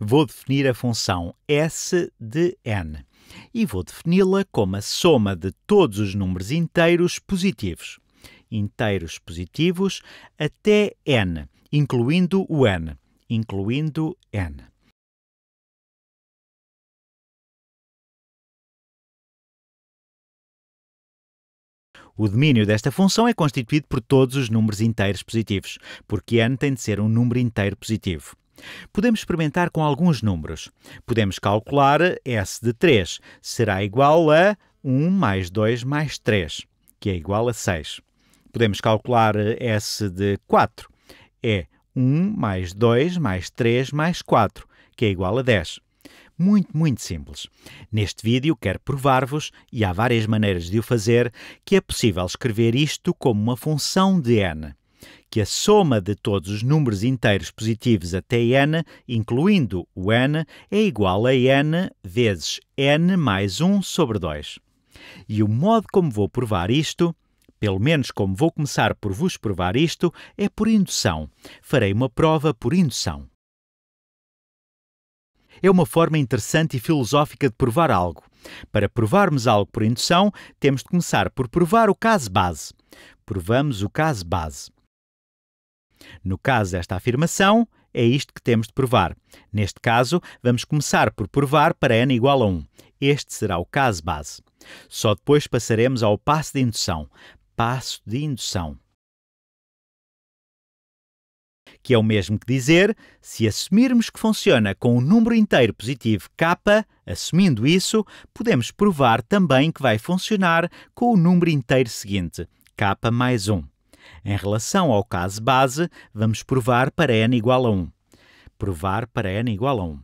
Vou definir a função S de n e vou defini-la como a soma de todos os números inteiros positivos, inteiros positivos até n, incluindo o n, incluindo n. O domínio desta função é constituído por todos os números inteiros positivos, porque n tem de ser um número inteiro positivo. Podemos experimentar com alguns números. Podemos calcular S de 3 será igual a 1 mais 2 mais 3, que é igual a 6. Podemos calcular S de 4. É 1 mais 2 mais 3 mais 4, que é igual a 10. Muito, muito simples. Neste vídeo quero provar-vos, e há várias maneiras de o fazer, que é possível escrever isto como uma função de n que a soma de todos os números inteiros positivos até n, incluindo o n, é igual a n vezes n mais 1 sobre 2. E o modo como vou provar isto, pelo menos como vou começar por vos provar isto, é por indução. Farei uma prova por indução. É uma forma interessante e filosófica de provar algo. Para provarmos algo por indução, temos de começar por provar o caso base. Provamos o caso base. No caso desta afirmação, é isto que temos de provar. Neste caso, vamos começar por provar para n igual a 1. Este será o caso base. Só depois passaremos ao passo de indução. Passo de indução. Que é o mesmo que dizer, se assumirmos que funciona com um número inteiro positivo k, assumindo isso, podemos provar também que vai funcionar com o número inteiro seguinte, k mais 1. Em relação ao caso base, vamos provar para n igual a 1. Provar para n igual a 1.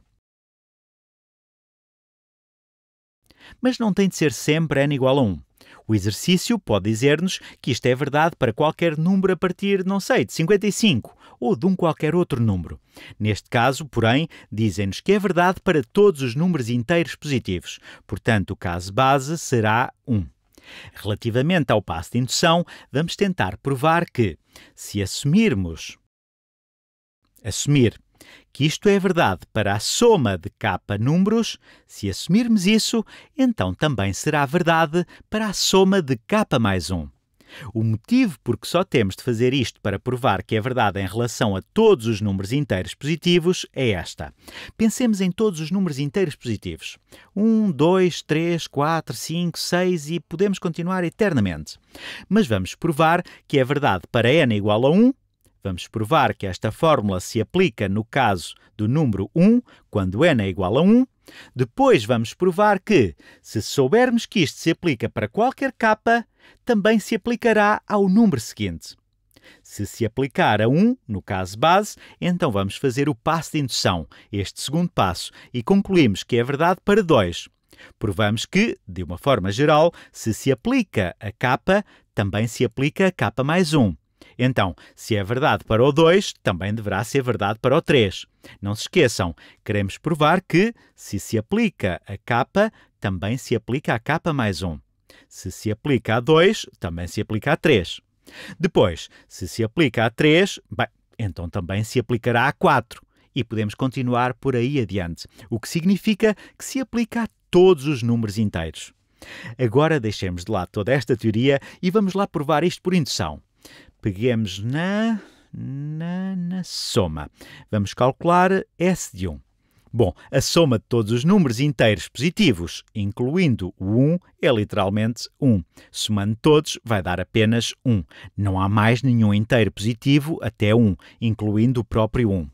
Mas não tem de ser sempre n igual a 1. O exercício pode dizer-nos que isto é verdade para qualquer número a partir, não sei, de 55 ou de um qualquer outro número. Neste caso, porém, dizem-nos que é verdade para todos os números inteiros positivos. Portanto, o caso base será 1. Relativamente ao passo de indução, vamos tentar provar que, se assumirmos assumir que isto é verdade para a soma de k números, se assumirmos isso, então também será verdade para a soma de k mais 1. O motivo por que só temos de fazer isto para provar que é verdade em relação a todos os números inteiros positivos é esta. Pensemos em todos os números inteiros positivos: 1, 2, 3, 4, 5, 6 e podemos continuar eternamente. Mas vamos provar que é verdade para n igual a 1 Vamos provar que esta fórmula se aplica no caso do número 1, quando n é igual a 1. Depois vamos provar que, se soubermos que isto se aplica para qualquer capa, também se aplicará ao número seguinte. Se se aplicar a 1, no caso base, então vamos fazer o passo de indução, este segundo passo, e concluímos que é verdade para 2. Provamos que, de uma forma geral, se se aplica a capa, também se aplica a capa mais 1. Então, se é verdade para o 2, também deverá ser verdade para o 3. Não se esqueçam, queremos provar que, se se aplica a capa, também se aplica a capa mais 1. Se se aplica a 2, também se aplica a 3. Depois, se se aplica a 3, bem, então também se aplicará a 4. E podemos continuar por aí adiante, o que significa que se aplica a todos os números inteiros. Agora deixemos de lado toda esta teoria e vamos lá provar isto por indução. Peguemos na, na, na soma. Vamos calcular S de 1. Bom, a soma de todos os números inteiros positivos, incluindo o 1, é literalmente 1. Somando todos, vai dar apenas 1. Não há mais nenhum inteiro positivo até 1, incluindo o próprio 1.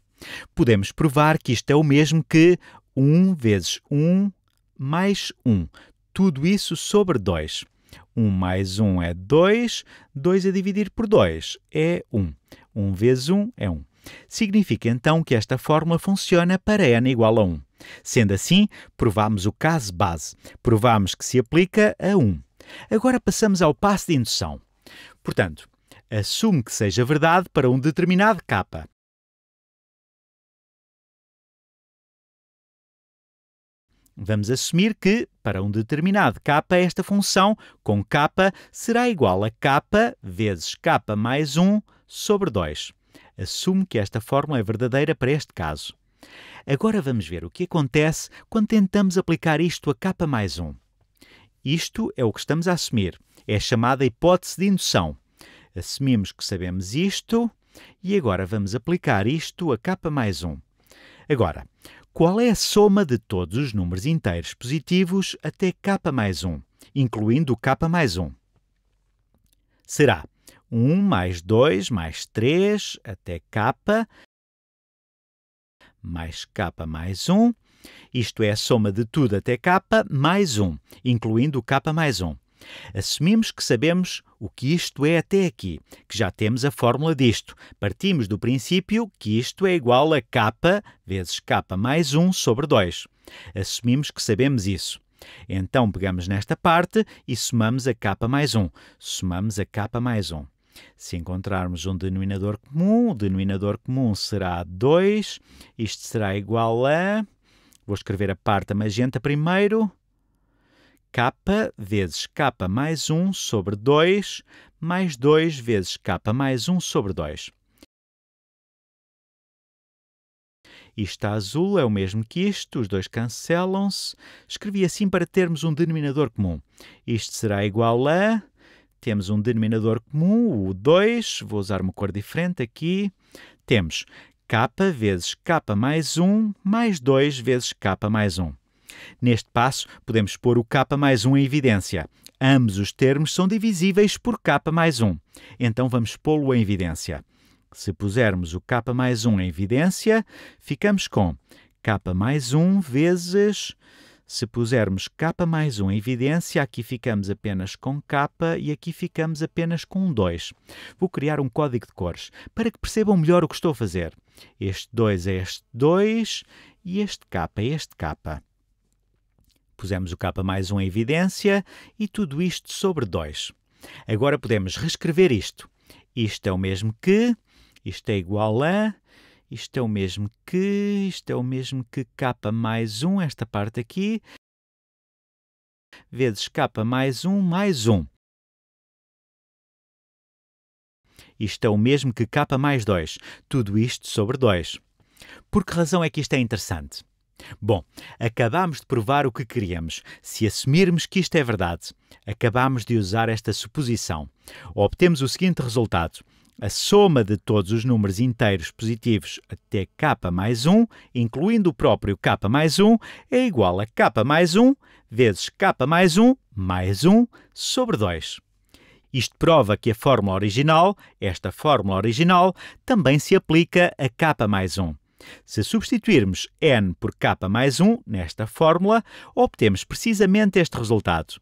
Podemos provar que isto é o mesmo que 1 vezes 1 mais 1. Tudo isso sobre 2. 1 mais 1 é 2, 2 a dividir por 2 é 1. 1 vezes 1 é 1. Significa então que esta fórmula funciona para n igual a 1. Sendo assim, provamos o caso base. Provamos que se aplica a 1. Agora passamos ao passo de indução. Portanto, assume que seja verdade para um determinado k. Vamos assumir que, para um determinado k, esta função com k será igual a k vezes k mais 1 sobre 2. Assumo que esta fórmula é verdadeira para este caso. Agora vamos ver o que acontece quando tentamos aplicar isto a k mais 1. Isto é o que estamos a assumir. É a chamada hipótese de indução. Assumimos que sabemos isto e agora vamos aplicar isto a k mais 1. Agora, qual é a soma de todos os números inteiros positivos até k mais 1, incluindo o k mais 1? Será 1 mais 2 mais 3 até k, mais k mais 1, isto é a soma de tudo até k mais 1, incluindo o k mais 1. Assumimos que sabemos o que isto é até aqui, que já temos a fórmula disto. Partimos do princípio que isto é igual a k vezes k mais 1 sobre 2. Assumimos que sabemos isso. Então pegamos nesta parte e somamos a k mais 1. Somamos a k mais 1. Se encontrarmos um denominador comum, o denominador comum será 2, isto será igual a. Vou escrever a parte magenta primeiro. K vezes K mais 1 sobre 2, mais 2 vezes K mais 1 sobre 2. Isto azul é o mesmo que isto, os dois cancelam-se. Escrevi assim para termos um denominador comum. Isto será igual a temos um denominador comum, o 2, vou usar uma cor diferente aqui. Temos k vezes k mais 1 mais 2 vezes k mais 1. Neste passo, podemos pôr o k mais 1 em evidência. Ambos os termos são divisíveis por k mais 1, então vamos pô-lo em evidência. Se pusermos o k mais 1 em evidência, ficamos com k mais 1 vezes se pusermos k mais 1 em evidência, aqui ficamos apenas com k e aqui ficamos apenas com 2. Vou criar um código de cores para que percebam melhor o que estou a fazer. Este 2 é este 2 e este k é este k. Pusemos o k mais 1 em evidência e tudo isto sobre 2. Agora podemos reescrever isto. Isto é o mesmo que, isto é igual a, isto é o mesmo que, isto é o mesmo que k mais 1, esta parte aqui, vezes k mais 1 mais 1. Isto é o mesmo que k mais 2. Tudo isto sobre 2. Por que razão é que isto é interessante? Bom, acabamos de provar o que queríamos. Se assumirmos que isto é verdade, acabamos de usar esta suposição. Obtemos o seguinte resultado: a soma de todos os números inteiros positivos até k mais 1, incluindo o próprio k mais 1, é igual a k mais 1 vezes k mais 1 mais 1 sobre 2. Isto prova que a fórmula original, esta fórmula original, também se aplica a k mais 1. Se substituirmos n por k mais 1 nesta fórmula, obtemos precisamente este resultado.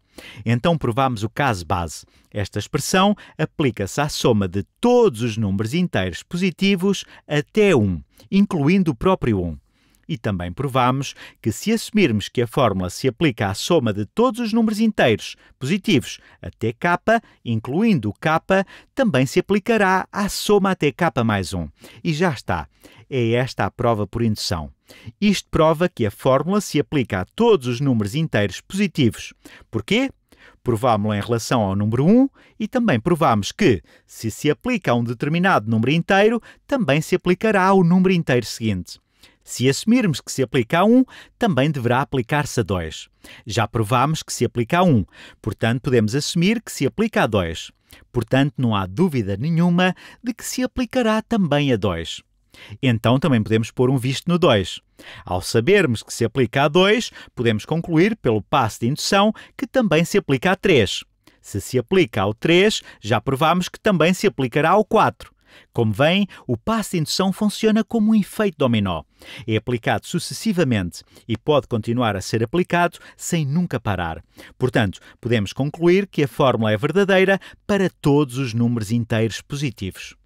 Então provamos o caso base. Esta expressão aplica-se à soma de todos os números inteiros positivos até 1, incluindo o próprio 1. E também provamos que, se assumirmos que a fórmula se aplica à soma de todos os números inteiros, positivos até k, incluindo k, também se aplicará à soma até k mais 1. E já está. É esta a prova por indução. Isto prova que a fórmula se aplica a todos os números inteiros positivos. Porquê? Provámos-la em relação ao número 1 e também provámos que, se se aplica a um determinado número inteiro, também se aplicará ao número inteiro seguinte. Se assumirmos que se aplica a um, também deverá aplicar-se a dois. Já provámos que se aplica a um, portanto podemos assumir que se aplica a dois. Portanto, não há dúvida nenhuma de que se aplicará também a dois. Então também podemos pôr um visto no 2. Ao sabermos que se aplica a 2, podemos concluir pelo passo de indução que também se aplica a 3. Se se aplica ao 3, já provámos que também se aplicará ao 4. Como veem, o passo de indução funciona como um efeito dominó. É aplicado sucessivamente e pode continuar a ser aplicado sem nunca parar. Portanto, podemos concluir que a fórmula é verdadeira para todos os números inteiros positivos.